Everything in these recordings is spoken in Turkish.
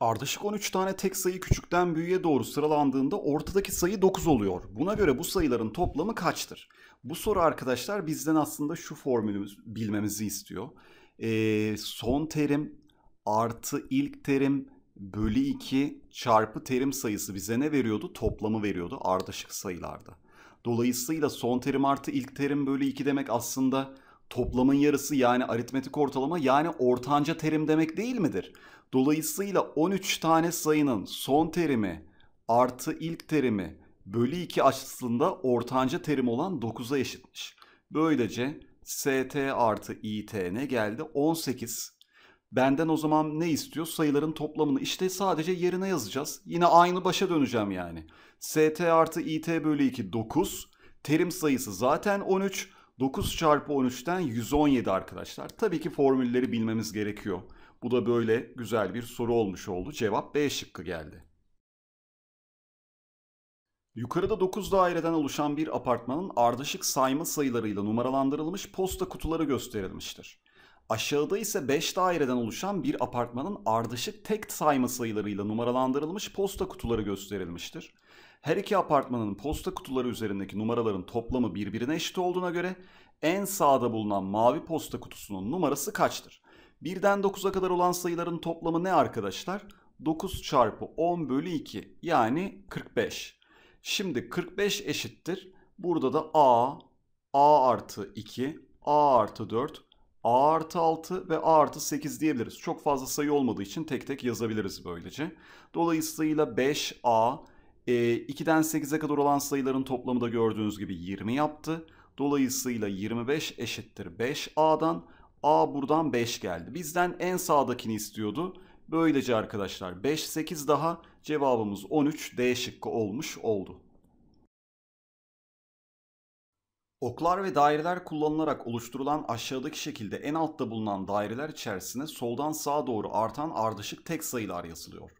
Ardışık 13 tane tek sayı küçükten büyüğe doğru sıralandığında ortadaki sayı 9 oluyor. Buna göre bu sayıların toplamı kaçtır? Bu soru arkadaşlar bizden aslında şu formülümüz bilmemizi istiyor. Ee, son terim artı ilk terim bölü 2 çarpı terim sayısı bize ne veriyordu? Toplamı veriyordu ardışık sayılarda. Dolayısıyla son terim artı ilk terim bölü 2 demek aslında toplamın yarısı yani aritmetik ortalama yani ortanca terim demek değil midir? Dolayısıyla 13 tane sayının son terimi artı ilk terimi bölü 2 açısında ortanca terim olan 9'a eşitmiş. Böylece st artı it ne geldi 18. Benden o zaman ne istiyor? Sayıların toplamını işte sadece yerine yazacağız. Yine aynı başa döneceğim yani. st artı it bölü 2 9. Terim sayısı zaten 13. 9 çarpı 13'ten 117 arkadaşlar. Tabii ki formülleri bilmemiz gerekiyor. Bu da böyle güzel bir soru olmuş oldu. Cevap B şıkkı geldi. Yukarıda 9 daireden oluşan bir apartmanın ardışık sayma sayılarıyla numaralandırılmış posta kutuları gösterilmiştir. Aşağıda ise 5 daireden oluşan bir apartmanın ardışık tek sayma sayılarıyla numaralandırılmış posta kutuları gösterilmiştir. Her iki apartmanın posta kutuları üzerindeki numaraların toplamı birbirine eşit olduğuna göre en sağda bulunan mavi posta kutusunun numarası kaçtır? 1'den 9'a kadar olan sayıların toplamı ne arkadaşlar? 9 çarpı 10 bölü 2 yani 45. Şimdi 45 eşittir. Burada da A, A artı 2, A artı 4, A artı 6 ve A artı 8 diyebiliriz. Çok fazla sayı olmadığı için tek tek yazabiliriz böylece. Dolayısıyla 5A, 2'den 8'e kadar olan sayıların toplamı da gördüğünüz gibi 20 yaptı. Dolayısıyla 25 eşittir 5A'dan A buradan 5 geldi. Bizden en sağdakini istiyordu. Böylece arkadaşlar 5 8 daha cevabımız 13 D şıkkı olmuş oldu. Oklar ve daireler kullanılarak oluşturulan aşağıdaki şekilde en altta bulunan daireler içerisine soldan sağa doğru artan ardışık tek sayılar yazılıyor.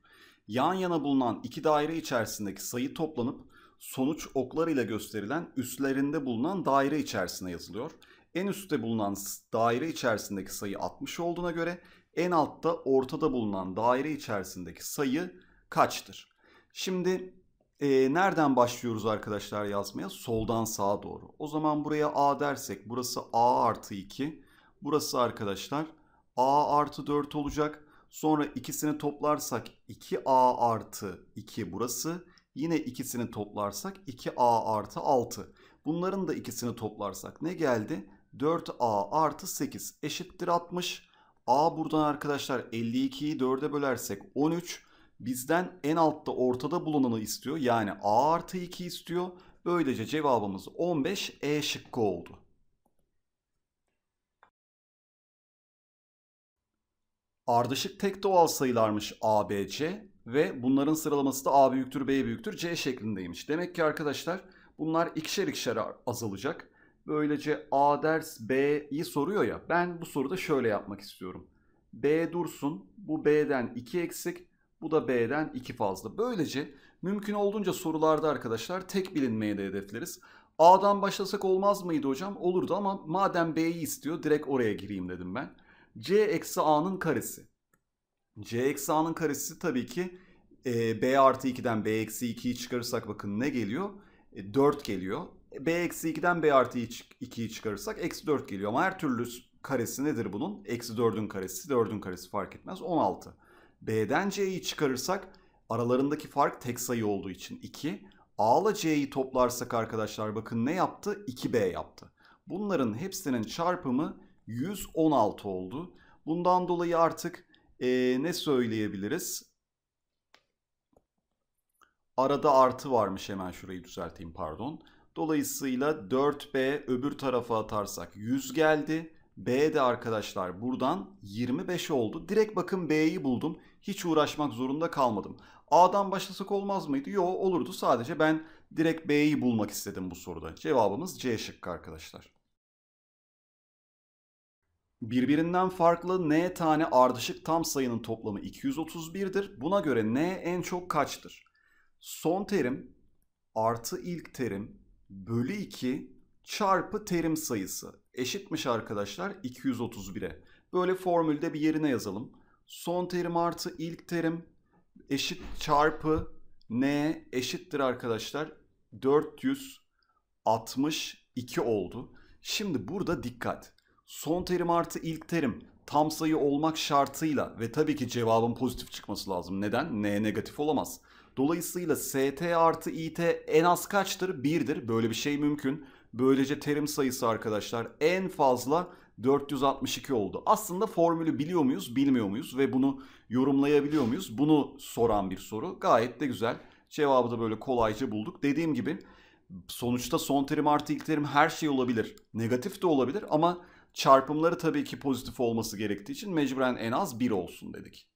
Yan yana bulunan iki daire içerisindeki sayı toplanıp sonuç oklar ile gösterilen üstlerinde bulunan daire içerisine yazılıyor en üstte bulunan daire içerisindeki sayı 60 olduğuna göre en altta ortada bulunan daire içerisindeki sayı kaçtır? Şimdi e, nereden başlıyoruz arkadaşlar yazmaya? Soldan sağa doğru. O zaman buraya A dersek burası A artı 2. Burası arkadaşlar A artı 4 olacak. Sonra ikisini toplarsak 2A artı 2 burası. Yine ikisini toplarsak 2A artı 6. Bunların da ikisini toplarsak ne geldi? 4a artı 8 eşittir 60. a buradan arkadaşlar 52'yi 4'e bölersek 13. Bizden en altta ortada bulunanı istiyor. Yani a artı 2 istiyor. Böylece cevabımız 15 e şıkkı oldu. Ardışık tek doğal sayılarmış a, b, c ve bunların sıralaması da a büyüktür, b büyüktür, c şeklindeymiş. Demek ki arkadaşlar bunlar ikişer ikişer azalacak. Böylece A ders B'yi soruyor ya. Ben bu soruda şöyle yapmak istiyorum. B dursun. Bu B'den 2 eksik. Bu da B'den 2 fazla. Böylece mümkün olduğunca sorularda arkadaşlar tek bilinmeye de hedefleriz. A'dan başlasak olmaz mıydı hocam? Olurdu ama madem B'yi istiyor direkt oraya gireyim dedim ben. C eksi A'nın karesi. C eksi A'nın karesi tabii ki e, B artı 2'den B eksi 2'yi çıkarırsak bakın ne geliyor? E, 4 geliyor b eksi 2'den b artı 2'yi çıkarırsak eksi 4 geliyor. Ama her türlü karesi nedir bunun? Eksi 4'ün karesi, 4'ün karesi fark etmez. 16. B'den C'yi çıkarırsak aralarındaki fark tek sayı olduğu için 2. A ile C'yi toplarsak arkadaşlar bakın ne yaptı? 2B yaptı. Bunların hepsinin çarpımı 116 oldu. Bundan dolayı artık ee, ne söyleyebiliriz? Arada artı varmış hemen şurayı düzelteyim pardon. Dolayısıyla 4B öbür tarafa atarsak 100 geldi. B de arkadaşlar buradan 25 oldu. Direkt bakın B'yi buldum. Hiç uğraşmak zorunda kalmadım. A'dan başlasak olmaz mıydı? Yo olurdu. Sadece ben direkt B'yi bulmak istedim bu soruda. Cevabımız C şıkkı arkadaşlar. Birbirinden farklı n tane ardışık tam sayının toplamı 231'dir. Buna göre n en çok kaçtır? Son terim artı ilk terim bölü 2 çarpı terim sayısı eşitmiş arkadaşlar 231'e. Böyle formülde bir yerine yazalım. Son terim artı ilk terim eşit çarpı n eşittir arkadaşlar 462 oldu. Şimdi burada dikkat. Son terim artı ilk terim tam sayı olmak şartıyla ve tabii ki cevabın pozitif çıkması lazım. Neden? N negatif olamaz. Dolayısıyla ST artı IT en az kaçtır? 1'dir. Böyle bir şey mümkün. Böylece terim sayısı arkadaşlar en fazla 462 oldu. Aslında formülü biliyor muyuz, bilmiyor muyuz ve bunu yorumlayabiliyor muyuz? Bunu soran bir soru. Gayet de güzel. Cevabı da böyle kolayca bulduk. Dediğim gibi sonuçta son terim artı ilk terim her şey olabilir. Negatif de olabilir ama çarpımları tabii ki pozitif olması gerektiği için mecburen en az 1 olsun dedik.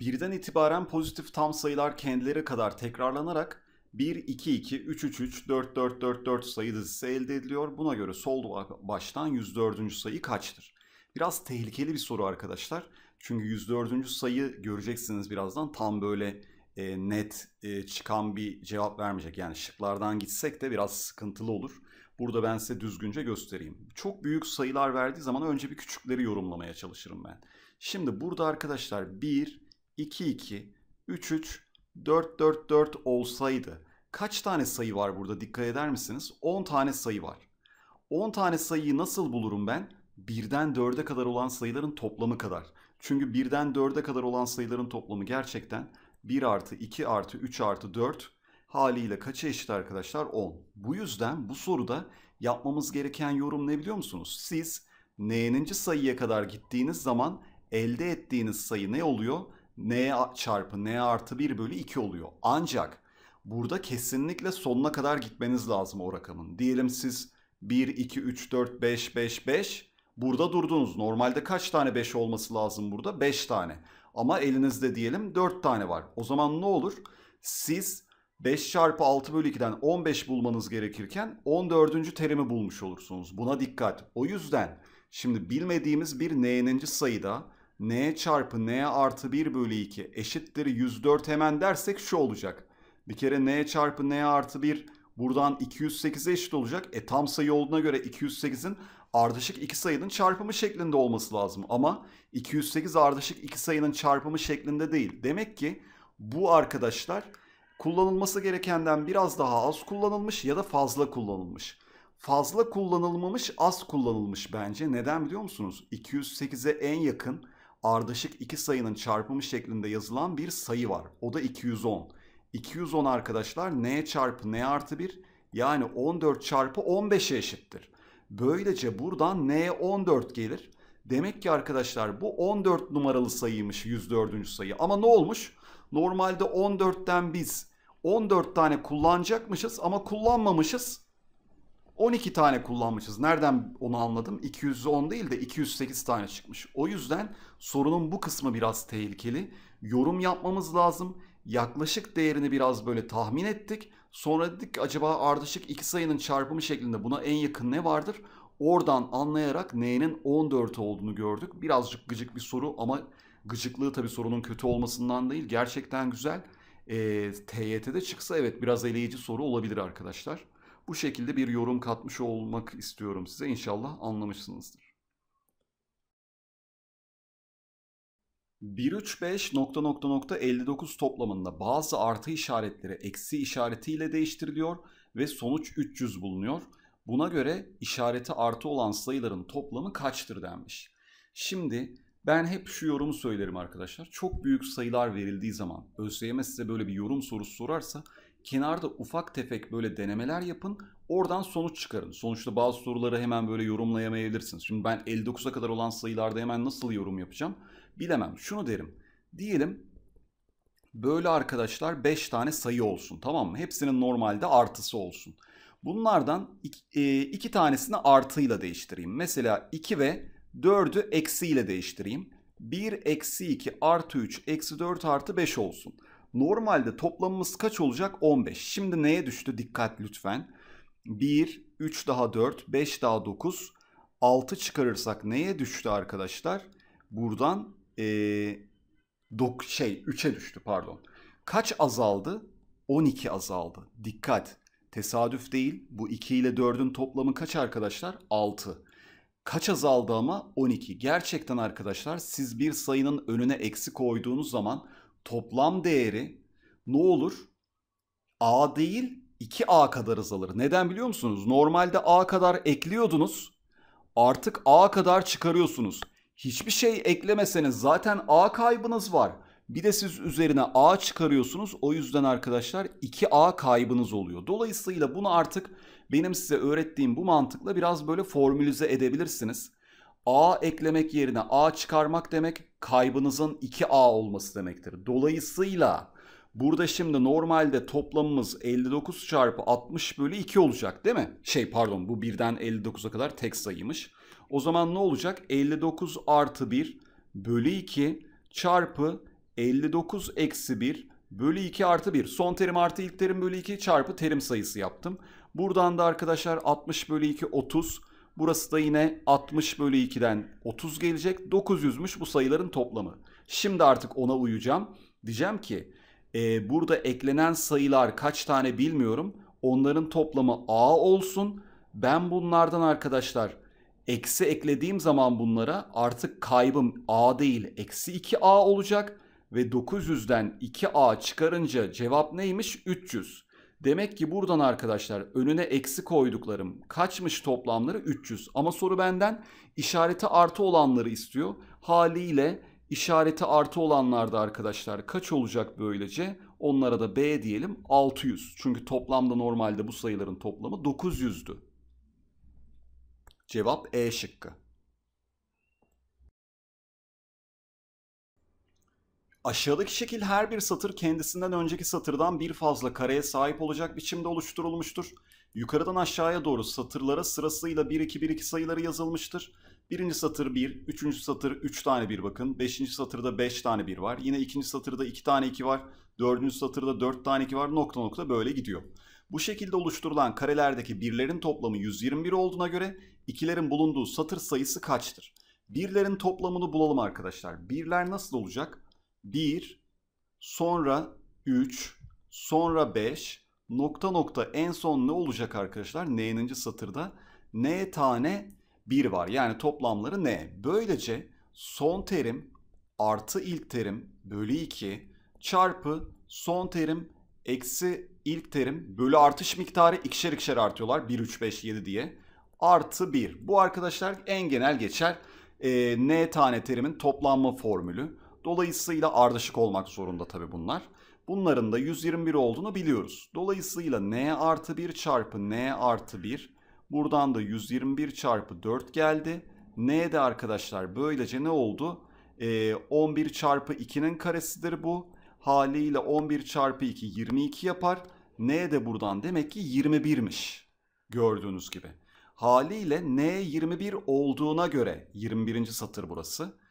Birden itibaren pozitif tam sayılar kendileri kadar tekrarlanarak 1-2-2-3-3-3-4-4-4-4 sayı dizisi elde ediliyor. Buna göre sol baştan 104. sayı kaçtır? Biraz tehlikeli bir soru arkadaşlar. Çünkü 104. sayı göreceksiniz birazdan tam böyle e, net e, çıkan bir cevap vermeyecek. Yani şıklardan gitsek de biraz sıkıntılı olur. Burada ben size düzgünce göstereyim. Çok büyük sayılar verdiği zaman önce bir küçükleri yorumlamaya çalışırım ben. Şimdi burada arkadaşlar 1, 2-2, 3-3, 4-4-4 olsaydı kaç tane sayı var burada dikkat eder misiniz? 10 tane sayı var. 10 tane sayıyı nasıl bulurum ben? 1'den 4'e kadar olan sayıların toplamı kadar. Çünkü 1'den 4'e kadar olan sayıların toplamı gerçekten 1 artı 2 artı 3 artı 4 haliyle kaça eşit arkadaşlar? 10. Bu yüzden bu soruda yapmamız gereken yorum ne biliyor musunuz? Siz n'ninci sayıya kadar gittiğiniz zaman elde ettiğiniz sayı ne oluyor? n çarpı n artı 1 bölü 2 oluyor. Ancak burada kesinlikle sonuna kadar gitmeniz lazım o rakamın. Diyelim siz 1, 2, 3, 4, 5, 5, 5 burada durdunuz. Normalde kaç tane 5 olması lazım burada? 5 tane. Ama elinizde diyelim 4 tane var. O zaman ne olur? Siz 5 çarpı 6 bölü 2'den 15 bulmanız gerekirken 14. terimi bulmuş olursunuz. Buna dikkat. O yüzden şimdi bilmediğimiz bir n'ninci sayıda n çarpı n artı 1 bölü 2 eşittir 104 hemen dersek şu olacak. Bir kere n çarpı n artı 1 buradan 208'e eşit olacak. E tam sayı olduğuna göre 208'in ardışık iki sayının çarpımı şeklinde olması lazım. Ama 208 ardışık iki sayının çarpımı şeklinde değil. Demek ki bu arkadaşlar kullanılması gerekenden biraz daha az kullanılmış ya da fazla kullanılmış. Fazla kullanılmamış az kullanılmış bence. Neden biliyor musunuz? 208'e en yakın ardışık iki sayının çarpımı şeklinde yazılan bir sayı var. O da 210. 210 arkadaşlar n çarpı n artı 1 yani 14 çarpı 15'e eşittir. Böylece buradan n 14 gelir. Demek ki arkadaşlar bu 14 numaralı sayıymış 104. sayı. Ama ne olmuş? Normalde 14'ten biz 14 tane kullanacakmışız ama kullanmamışız. 12 tane kullanmışız. Nereden onu anladım? 210 değil de 208 tane çıkmış. O yüzden sorunun bu kısmı biraz tehlikeli. Yorum yapmamız lazım. Yaklaşık değerini biraz böyle tahmin ettik. Sonra dedik ki acaba ardışık iki sayının çarpımı şeklinde buna en yakın ne vardır? Oradan anlayarak N'nin 14 olduğunu gördük. Birazcık gıcık bir soru ama gıcıklığı tabii sorunun kötü olmasından değil. Gerçekten güzel. E, ee, TYT'de çıksa evet biraz eleyici soru olabilir arkadaşlar. Bu şekilde bir yorum katmış olmak istiyorum size. İnşallah anlamışsınızdır. 135 nokta nokta nokta 59 toplamında bazı artı işaretleri eksi işaretiyle değiştiriliyor ve sonuç 300 bulunuyor. Buna göre işareti artı olan sayıların toplamı kaçtır denmiş. Şimdi ben hep şu yorumu söylerim arkadaşlar. Çok büyük sayılar verildiği zaman ÖSYM size böyle bir yorum sorusu sorarsa kenarda ufak tefek böyle denemeler yapın. Oradan sonuç çıkarın. Sonuçta bazı soruları hemen böyle yorumlayamayabilirsiniz. Şimdi ben 59'a kadar olan sayılarda hemen nasıl yorum yapacağım bilemem. Şunu derim. Diyelim böyle arkadaşlar 5 tane sayı olsun tamam mı? Hepsinin normalde artısı olsun. Bunlardan iki, e, iki tanesini artıyla değiştireyim. Mesela 2 ve 4'ü eksiyle değiştireyim. 1 eksi 2 artı 3 eksi 4 artı 5 olsun. Normalde toplamımız kaç olacak? 15. Şimdi neye düştü? Dikkat lütfen. 1, 3 daha 4, 5 daha 9, 6 çıkarırsak neye düştü arkadaşlar? Buradan ee, dok şey 3'e düştü pardon. Kaç azaldı? 12 azaldı. Dikkat. Tesadüf değil. Bu 2 ile 4'ün toplamı kaç arkadaşlar? 6. Kaç azaldı ama? 12. Gerçekten arkadaşlar siz bir sayının önüne eksi koyduğunuz zaman toplam değeri ne olur? A değil 2A kadar azalır. Neden biliyor musunuz? Normalde A kadar ekliyordunuz. Artık A kadar çıkarıyorsunuz. Hiçbir şey eklemeseniz zaten A kaybınız var. Bir de siz üzerine A çıkarıyorsunuz. O yüzden arkadaşlar 2A kaybınız oluyor. Dolayısıyla bunu artık benim size öğrettiğim bu mantıkla biraz böyle formülize edebilirsiniz. A eklemek yerine A çıkarmak demek kaybınızın 2A olması demektir. Dolayısıyla burada şimdi normalde toplamımız 59 çarpı 60 bölü 2 olacak değil mi? Şey pardon bu birden 59'a kadar tek sayıymış. O zaman ne olacak? 59 artı 1 bölü 2 çarpı 59 eksi 1 bölü 2 artı 1. Son terim artı ilk terim bölü 2 çarpı terim sayısı yaptım. Buradan da arkadaşlar 60 bölü 2 30 Burası da yine 60 bölü 2'den 30 gelecek. 900'müş bu sayıların toplamı. Şimdi artık ona uyacağım. Diyeceğim ki e, burada eklenen sayılar kaç tane bilmiyorum. Onların toplamı A olsun. Ben bunlardan arkadaşlar eksi eklediğim zaman bunlara artık kaybım A değil eksi 2A olacak. Ve 900'den 2A çıkarınca cevap neymiş? 300. Demek ki buradan arkadaşlar önüne eksi koyduklarım kaçmış toplamları 300. Ama soru benden işareti artı olanları istiyor. Haliyle işareti artı olanlarda arkadaşlar kaç olacak böylece? Onlara da B diyelim 600. Çünkü toplamda normalde bu sayıların toplamı 900'dü. Cevap E şıkkı. Aşağıdaki şekil her bir satır kendisinden önceki satırdan bir fazla kareye sahip olacak biçimde oluşturulmuştur. Yukarıdan aşağıya doğru satırlara sırasıyla 1-2-1-2 sayıları yazılmıştır. Birinci satır 1, üçüncü satır 3 tane 1 bakın. Beşinci satırda 5 tane 1 var. Yine ikinci satırda 2 tane 2 var. Dördüncü satırda 4 tane 2 var. Nokta nokta böyle gidiyor. Bu şekilde oluşturulan karelerdeki birlerin toplamı 121 olduğuna göre ikilerin bulunduğu satır sayısı kaçtır? Birlerin toplamını bulalım arkadaşlar. Birler nasıl olacak? 1, sonra 3, sonra 5, nokta nokta en son ne olacak arkadaşlar? N'ninci satırda N tane 1 var. Yani toplamları N. Böylece son terim artı ilk terim bölü 2 çarpı son terim eksi ilk terim bölü artış miktarı ikişer ikişer artıyorlar. 1, 3, 5, 7 diye. Artı 1. Bu arkadaşlar en genel geçer e, n tane terimin toplanma formülü. Dolayısıyla ardışık olmak zorunda tabi bunlar. Bunların da 121 olduğunu biliyoruz. Dolayısıyla n artı 1 çarpı n artı 1 buradan da 121 çarpı 4 geldi. n de arkadaşlar böylece ne oldu? Ee, 11 çarpı 2'nin karesidir bu. Haliyle 11 çarpı 2 22 yapar. n de buradan demek ki 21'miş gördüğünüz gibi. Haliyle n 21 olduğuna göre 21. satır burası.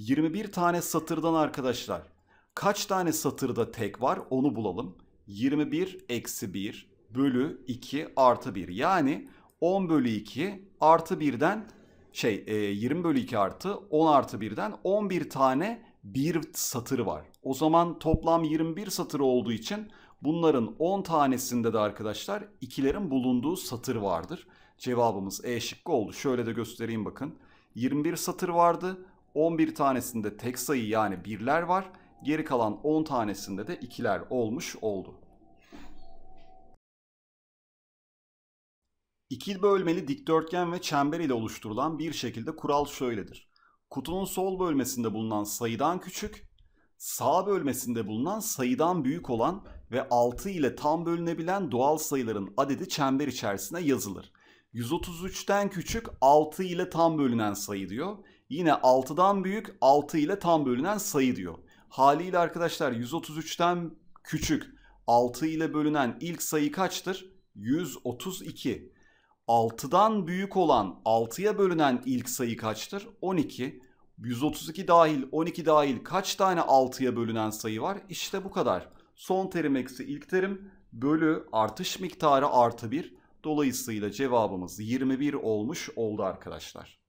21 tane satırdan arkadaşlar kaç tane satırda tek var onu bulalım. 21 eksi 1 bölü 2 artı 1 yani 10 bölü 2 artı 1'den şey 20 e, bölü 2 artı 10 artı 1'den 11 tane bir satır var. O zaman toplam 21 satır olduğu için bunların 10 tanesinde de arkadaşlar ikilerin bulunduğu satır vardır. Cevabımız E şıkkı oldu. Şöyle de göstereyim bakın. 21 satır vardı. 11 tanesinde tek sayı yani birler var. Geri kalan 10 tanesinde de ikiler olmuş oldu. 2 bölmeli dikdörtgen ve çember ile oluşturulan bir şekilde kural şöyledir. Kutunun sol bölmesinde bulunan sayıdan küçük, sağ bölmesinde bulunan sayıdan büyük olan ve 6 ile tam bölünebilen doğal sayıların adedi çember içerisine yazılır. 133'ten küçük 6 ile tam bölünen sayı diyor. Yine 6'dan büyük 6 ile tam bölünen sayı diyor. Haliyle arkadaşlar 133'ten küçük 6 ile bölünen ilk sayı kaçtır? 132. 6'dan büyük olan 6'ya bölünen ilk sayı kaçtır? 12. 132 dahil 12 dahil kaç tane 6'ya bölünen sayı var? İşte bu kadar. Son terim eksi ilk terim bölü artış miktarı artı 1. Dolayısıyla cevabımız 21 olmuş oldu arkadaşlar.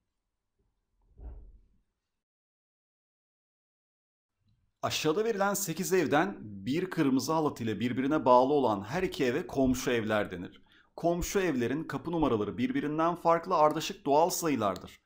Aşağıda verilen 8 evden bir kırmızı halat ile birbirine bağlı olan her iki eve komşu evler denir. Komşu evlerin kapı numaraları birbirinden farklı ardışık doğal sayılardır.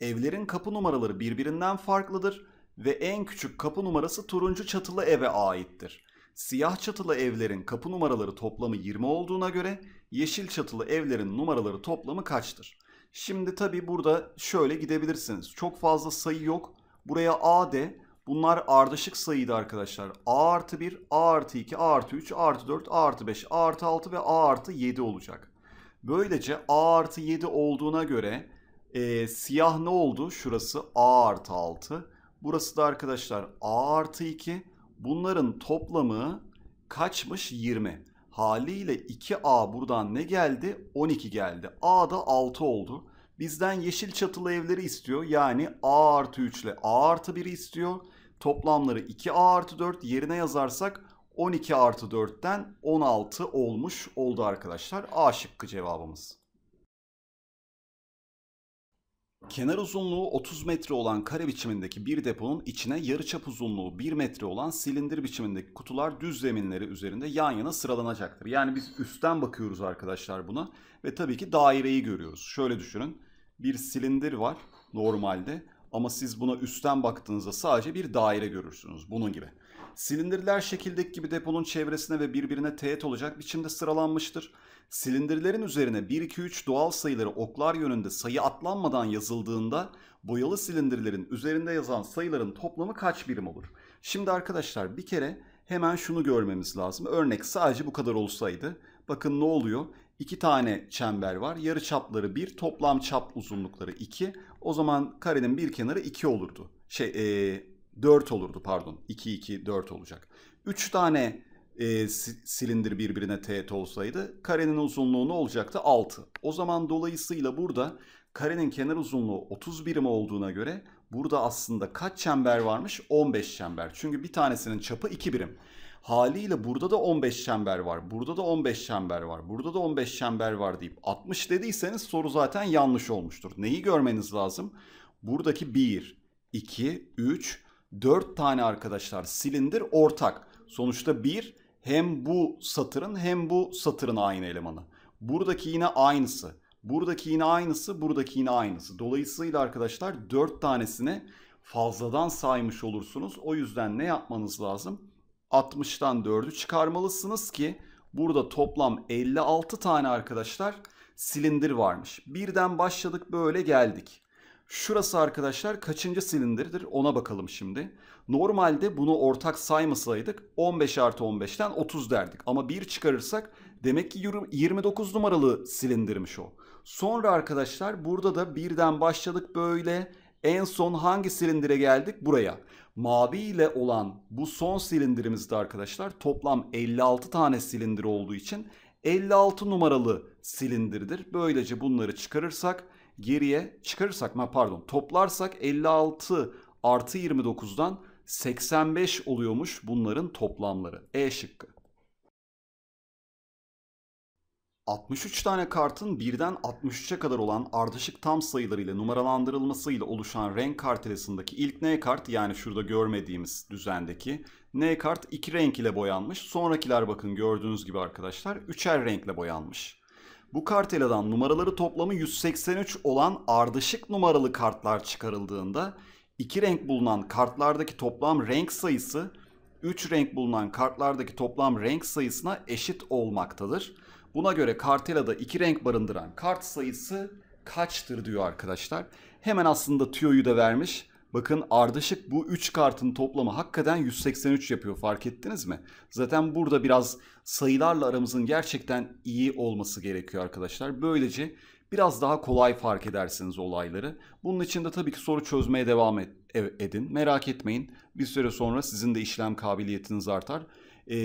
Evlerin kapı numaraları birbirinden farklıdır ve en küçük kapı numarası turuncu çatılı eve aittir. Siyah çatılı evlerin kapı numaraları toplamı 20 olduğuna göre yeşil çatılı evlerin numaraları toplamı kaçtır? Şimdi tabi burada şöyle gidebilirsiniz. Çok fazla sayı yok. Buraya A de, Bunlar ardışık sayıydı arkadaşlar. A artı 1, A artı 2, A artı 3, A artı 4, A artı 5, A artı 6 ve A artı 7 olacak. Böylece A artı 7 olduğuna göre e, siyah ne oldu? Şurası A artı 6. Burası da arkadaşlar A artı 2. Bunların toplamı kaçmış? 20. Haliyle 2A buradan ne geldi? 12 geldi. A da 6 oldu. Bizden yeşil çatılı evleri istiyor. Yani A artı 3 ile A artı 1'i istiyor toplamları 2a artı 4 yerine yazarsak 12 artı 4'ten 16 olmuş oldu arkadaşlar. A şıkkı cevabımız. Kenar uzunluğu 30 metre olan kare biçimindeki bir deponun içine yarıçap uzunluğu 1 metre olan silindir biçimindeki kutular düz zeminleri üzerinde yan yana sıralanacaktır. Yani biz üstten bakıyoruz arkadaşlar buna ve tabii ki daireyi görüyoruz. Şöyle düşünün bir silindir var normalde ama siz buna üstten baktığınızda sadece bir daire görürsünüz bunun gibi. Silindirler şekildeki gibi deponun çevresine ve birbirine teğet olacak biçimde sıralanmıştır. Silindirlerin üzerine 1, 2, 3 doğal sayıları oklar yönünde sayı atlanmadan yazıldığında boyalı silindirlerin üzerinde yazan sayıların toplamı kaç birim olur? Şimdi arkadaşlar bir kere hemen şunu görmemiz lazım. Örnek sadece bu kadar olsaydı bakın ne oluyor? iki tane çember var. Yarı çapları 1, toplam çap uzunlukları 2. O zaman karenin bir kenarı 2 olurdu. Şey e, 4 olurdu pardon. 2, 2, 4 olacak. 3 tane e, silindir birbirine teğet olsaydı karenin uzunluğu ne olacaktı? 6. O zaman dolayısıyla burada karenin kenar uzunluğu 30 birim olduğuna göre burada aslında kaç çember varmış? 15 çember. Çünkü bir tanesinin çapı 2 birim. Haliyle burada da 15 çember var, burada da 15 çember var, burada da 15 çember var deyip 60 dediyseniz soru zaten yanlış olmuştur. Neyi görmeniz lazım? Buradaki 1, 2, 3, 4 tane arkadaşlar silindir ortak. Sonuçta 1 hem bu satırın hem bu satırın aynı elemanı. Buradaki yine aynısı. Buradaki yine aynısı, buradaki yine aynısı. Dolayısıyla arkadaşlar 4 tanesini fazladan saymış olursunuz. O yüzden ne yapmanız lazım? 60'tan 4'ü çıkarmalısınız ki burada toplam 56 tane arkadaşlar silindir varmış. Birden başladık böyle geldik. Şurası arkadaşlar kaçıncı silindirdir ona bakalım şimdi. Normalde bunu ortak saymasaydık 15 artı 15'ten 30 derdik. Ama 1 çıkarırsak demek ki 29 numaralı silindirmiş o. Sonra arkadaşlar burada da birden başladık böyle en son hangi silindire geldik buraya mavi ile olan bu son silindirimizde arkadaşlar toplam 56 tane silindir olduğu için 56 numaralı silindirdir. Böylece bunları çıkarırsak geriye çıkarırsak mı pardon toplarsak 56 artı 29'dan 85 oluyormuş bunların toplamları. E şıkkı. 63 tane kartın birden 63'e kadar olan ardışık tam sayılarıyla numaralandırılmasıyla oluşan renk kartelesindeki ilk N kart yani şurada görmediğimiz düzendeki N kart iki renk ile boyanmış. Sonrakiler bakın gördüğünüz gibi arkadaşlar üçer renkle boyanmış. Bu karteladan numaraları toplamı 183 olan ardışık numaralı kartlar çıkarıldığında iki renk bulunan kartlardaki toplam renk sayısı 3 renk bulunan kartlardaki toplam renk sayısına eşit olmaktadır. Buna göre kartelada iki renk barındıran kart sayısı kaçtır diyor arkadaşlar. Hemen aslında tüyoyu da vermiş. Bakın ardışık bu 3 kartın toplamı hakikaten 183 yapıyor fark ettiniz mi? Zaten burada biraz sayılarla aramızın gerçekten iyi olması gerekiyor arkadaşlar. Böylece biraz daha kolay fark edersiniz olayları. Bunun için de tabii ki soru çözmeye devam e- edin. Merak etmeyin bir süre sonra sizin de işlem kabiliyetiniz artar e,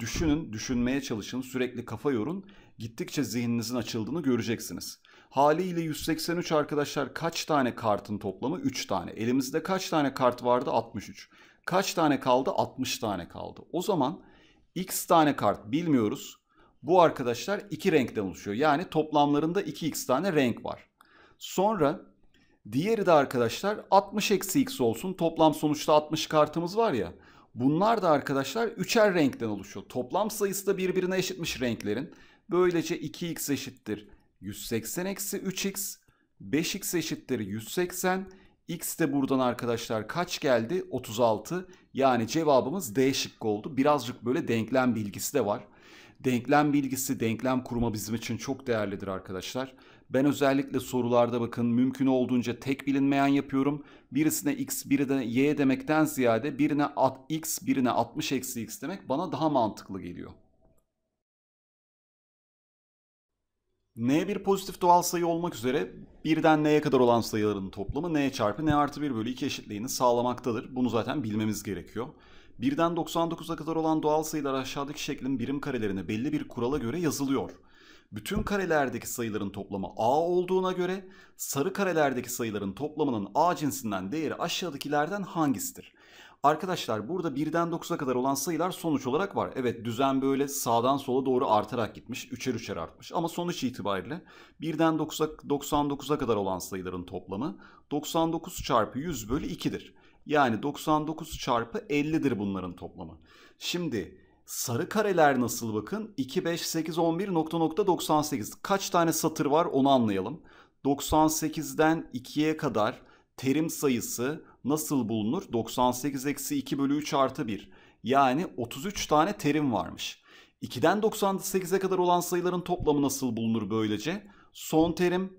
düşünün, düşünmeye çalışın, sürekli kafa yorun. Gittikçe zihninizin açıldığını göreceksiniz. Haliyle 183 arkadaşlar kaç tane kartın toplamı? 3 tane. Elimizde kaç tane kart vardı? 63. Kaç tane kaldı? 60 tane kaldı. O zaman x tane kart bilmiyoruz. Bu arkadaşlar iki renkten oluşuyor. Yani toplamlarında 2x tane renk var. Sonra diğeri de arkadaşlar 60 eksi x olsun. Toplam sonuçta 60 kartımız var ya. Bunlar da arkadaşlar üçer renkten oluşuyor. Toplam sayısı da birbirine eşitmiş renklerin. Böylece 2x eşittir 180 eksi 3x. 5x eşittir 180. X de buradan arkadaşlar kaç geldi? 36. Yani cevabımız D şıkkı oldu. Birazcık böyle denklem bilgisi de var. Denklem bilgisi, denklem kurma bizim için çok değerlidir arkadaşlar. Ben özellikle sorularda bakın mümkün olduğunca tek bilinmeyen yapıyorum. Birisine x, biri de y demekten ziyade birine at, x, birine 60 eksi x demek bana daha mantıklı geliyor. n bir pozitif doğal sayı olmak üzere birden n'ye kadar olan sayıların toplamı n çarpı n artı 1 bölü 2 eşitliğini sağlamaktadır. Bunu zaten bilmemiz gerekiyor. Birden 99'a kadar olan doğal sayılar aşağıdaki şeklin birim karelerine belli bir kurala göre yazılıyor bütün karelerdeki sayıların toplamı A olduğuna göre sarı karelerdeki sayıların toplamının A cinsinden değeri aşağıdakilerden hangisidir? Arkadaşlar burada 1'den 9'a kadar olan sayılar sonuç olarak var. Evet düzen böyle sağdan sola doğru artarak gitmiş. Üçer üçer artmış. Ama sonuç itibariyle 1'den 9'a 99'a kadar olan sayıların toplamı 99 çarpı 100 bölü 2'dir. Yani 99 çarpı 50'dir bunların toplamı. Şimdi Sarı kareler nasıl bakın? 2, 5, 8, 11, nokta nokta 98. Kaç tane satır var onu anlayalım. 98'den 2'ye kadar terim sayısı nasıl bulunur? 98 eksi 2 bölü 3 artı 1. Yani 33 tane terim varmış. 2'den 98'e kadar olan sayıların toplamı nasıl bulunur böylece? Son terim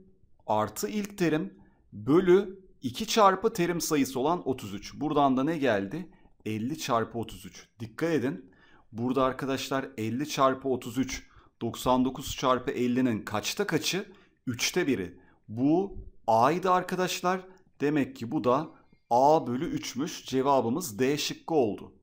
artı ilk terim bölü 2 çarpı terim sayısı olan 33. Buradan da ne geldi? 50 çarpı 33. Dikkat edin Burada arkadaşlar 50 çarpı 33 99 çarpı 50'nin kaçta kaçı? 3'te biri. Bu A'ydı arkadaşlar. Demek ki bu da A bölü 3'müş. Cevabımız D şıkkı oldu.